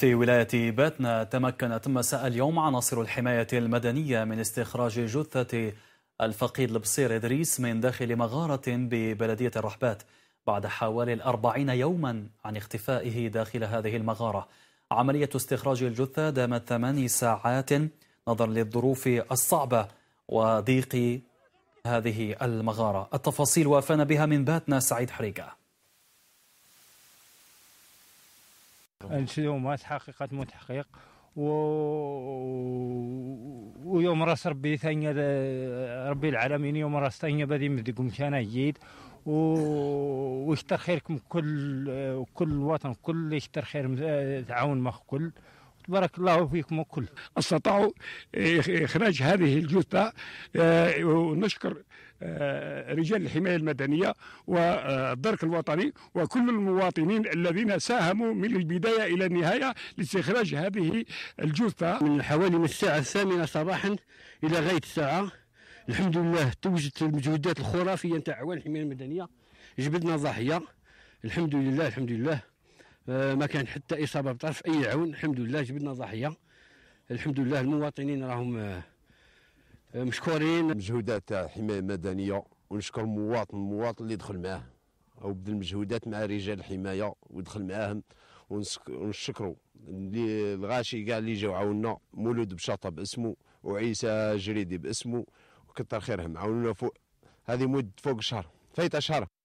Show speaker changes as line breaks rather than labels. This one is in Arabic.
في ولاية باتنا تمكنت مساء اليوم عناصر الحماية المدنية من استخراج جثة الفقيد البصير إدريس من داخل مغارة ببلدية الرحبات بعد حوالي الأربعين يوما عن اختفائه داخل هذه المغارة عملية استخراج الجثة دامت ثماني ساعات نظرا للظروف الصعبة وضيق هذه المغارة التفاصيل وافانا بها من باتنا سعيد حريقه
اليومات حقيقة متحقيق و... ويوم راس ربي ثانية ربي العالمين يوم راس ثانية بدي مدقم كان جيد و... ويشتر خيركم كل كل وطن كل يشتر خير تعاون مع كل بارك الله فيكم الكل استطاعوا
اخراج هذه الجثه آه، ونشكر آه، رجال الحماية المدنية والدرك الوطني وكل المواطنين الذين ساهموا من البداية إلى النهاية لاستخراج هذه الجثة من حوالي من الساعة الثامنة صباحا إلى غاية
الساعة الحمد لله توجت المجهودات الخرافية نتاع عوان الحماية المدنية جبدنا ضحية الحمد لله الحمد لله آه، ما كان حتى إصابة بطرف أي عون الحمد لله جبدنا ضحية الحمد لله المواطنين راهم آه،
مشكورين مجهودات تاع حمايه مدنيه ونشكر مواطن مواطن اللي دخل معاه او بذل مجهودات مع رجال الحمايه ودخل معاهم ونشكروا الغاشي كاع اللي جاو عاونا مولود بشاطه باسمه وعيسى جريدي باسمه وكثر خيرهم عاونونا فوق هذه مده فوق شهر فايت شهر